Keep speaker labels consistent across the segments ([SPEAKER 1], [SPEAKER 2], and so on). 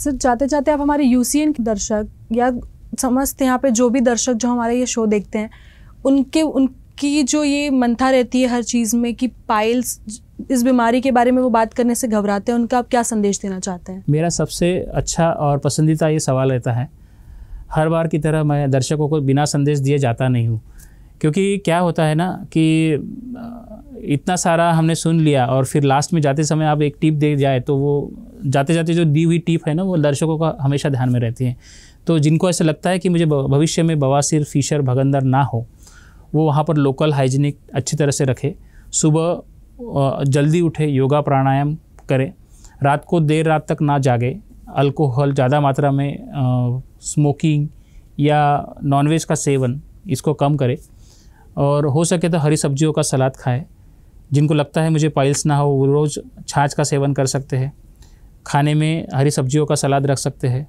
[SPEAKER 1] sir जाते जाते आप हमारे यू के दर्शक या समझते यहाँ पे जो भी दर्शक जो हमारा ये शो देखते हैं उनके उनकी जो ये मंथा रहती है हर चीज़ में कि पाइल्स इस बीमारी के बारे में वो बात करने से घबराते हैं उनका आप क्या संदेश देना चाहते हैं
[SPEAKER 2] मेरा सबसे अच्छा और पसंदीदा ये सवाल रहता है हर बार की तरह मैं दर्शकों को बिना संदेश दिए जाता नहीं हूँ क्योंकि क्या होता है ना कि इतना सारा हमने सुन लिया और फिर लास्ट में जाते समय आप एक टिप दे जाए तो वो जाते जाते जो दी हुई टिप है ना वो दर्शकों का हमेशा ध्यान में रहती है तो जिनको ऐसा लगता है कि मुझे भविष्य में बवासीर फिशर भगंदर ना हो वो वहाँ पर लोकल हाइजीनिक अच्छी तरह से रखे सुबह जल्दी उठे योगा प्राणायाम करें रात को देर रात तक ना जागे अल्कोहल ज़्यादा मात्रा में स्मोकिंग या नॉनवेज का सेवन इसको कम करें और हो सके तो हरी सब्जियों का सलाद खाएं जिनको लगता है मुझे पाइल्स ना हो वो रोज़ छाछ का सेवन कर सकते हैं खाने में हरी सब्जियों का सलाद रख सकते हैं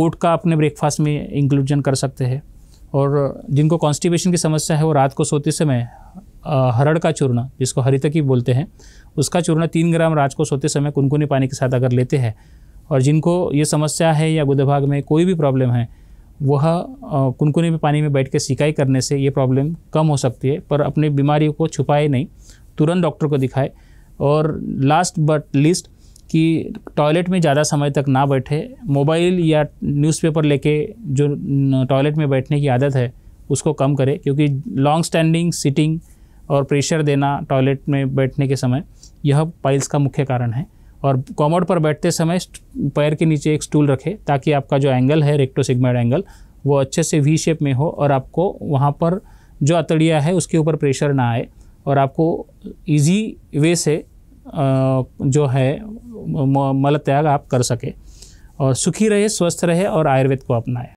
[SPEAKER 2] ओट का अपने ब्रेकफास्ट में इंक्लूजन कर सकते हैं और जिनको कॉन्स्टिपेशन की समस्या है वो रात को सोते समय हरड़ का चूर्ण जिसको हरितकी बोलते हैं उसका चूर्ण तीन ग्राम रात को सोते समय कुनकुनी पानी के साथ अगर लेते हैं और जिनको ये समस्या है या गुदभाग में कोई भी प्रॉब्लम है वह कुनकुने में पानी में बैठ के सिकाई करने से ये प्रॉब्लम कम हो सकती है पर अपनी बीमारी को छुपाए नहीं तुरंत डॉक्टर को दिखाए और लास्ट बट लिस्ट कि टॉयलेट में ज़्यादा समय तक ना बैठे मोबाइल या न्यूज़पेपर लेके जो टॉयलेट में बैठने की आदत है उसको कम करें क्योंकि लॉन्ग स्टैंडिंग सिटिंग और प्रेशर देना टॉयलेट में बैठने के समय यह पाइल्स का मुख्य कारण है और कॉमोड पर बैठते समय पैर के नीचे एक स्टूल रखें ताकि आपका जो एंगल है रेक्टोसिग्माइड एंगल वो अच्छे से वी शेप में हो और आपको वहाँ पर जो अतड़िया है उसके ऊपर प्रेशर ना आए और आपको इजी वे से जो है मल त्याग आप कर सके और सुखी रहे स्वस्थ रहे और आयुर्वेद को अपनाएं